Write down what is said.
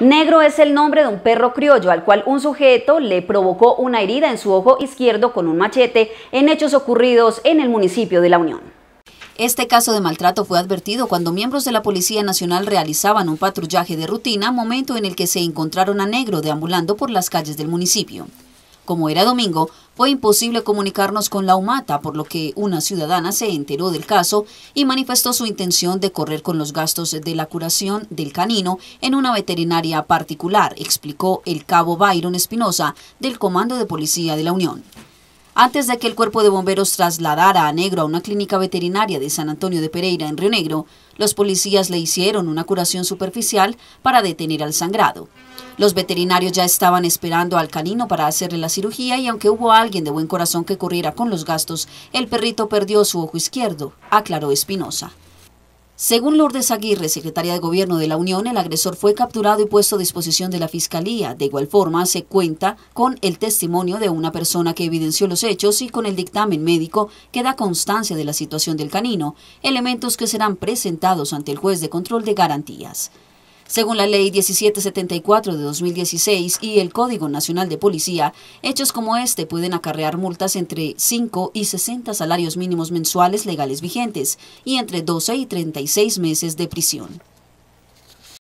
Negro es el nombre de un perro criollo al cual un sujeto le provocó una herida en su ojo izquierdo con un machete en hechos ocurridos en el municipio de La Unión. Este caso de maltrato fue advertido cuando miembros de la Policía Nacional realizaban un patrullaje de rutina, momento en el que se encontraron a Negro deambulando por las calles del municipio. Como era domingo, fue imposible comunicarnos con la UMATA, por lo que una ciudadana se enteró del caso y manifestó su intención de correr con los gastos de la curación del canino en una veterinaria particular, explicó el cabo Byron Espinosa del Comando de Policía de la Unión. Antes de que el cuerpo de bomberos trasladara a Negro a una clínica veterinaria de San Antonio de Pereira en Río Negro, los policías le hicieron una curación superficial para detener al sangrado. Los veterinarios ya estaban esperando al canino para hacerle la cirugía y aunque hubo alguien de buen corazón que corriera con los gastos, el perrito perdió su ojo izquierdo, aclaró Espinosa. Según Lourdes Aguirre, secretaria de Gobierno de la Unión, el agresor fue capturado y puesto a disposición de la Fiscalía. De igual forma, se cuenta con el testimonio de una persona que evidenció los hechos y con el dictamen médico que da constancia de la situación del canino, elementos que serán presentados ante el juez de control de garantías. Según la Ley 1774 de 2016 y el Código Nacional de Policía, hechos como este pueden acarrear multas entre 5 y 60 salarios mínimos mensuales legales vigentes y entre 12 y 36 meses de prisión.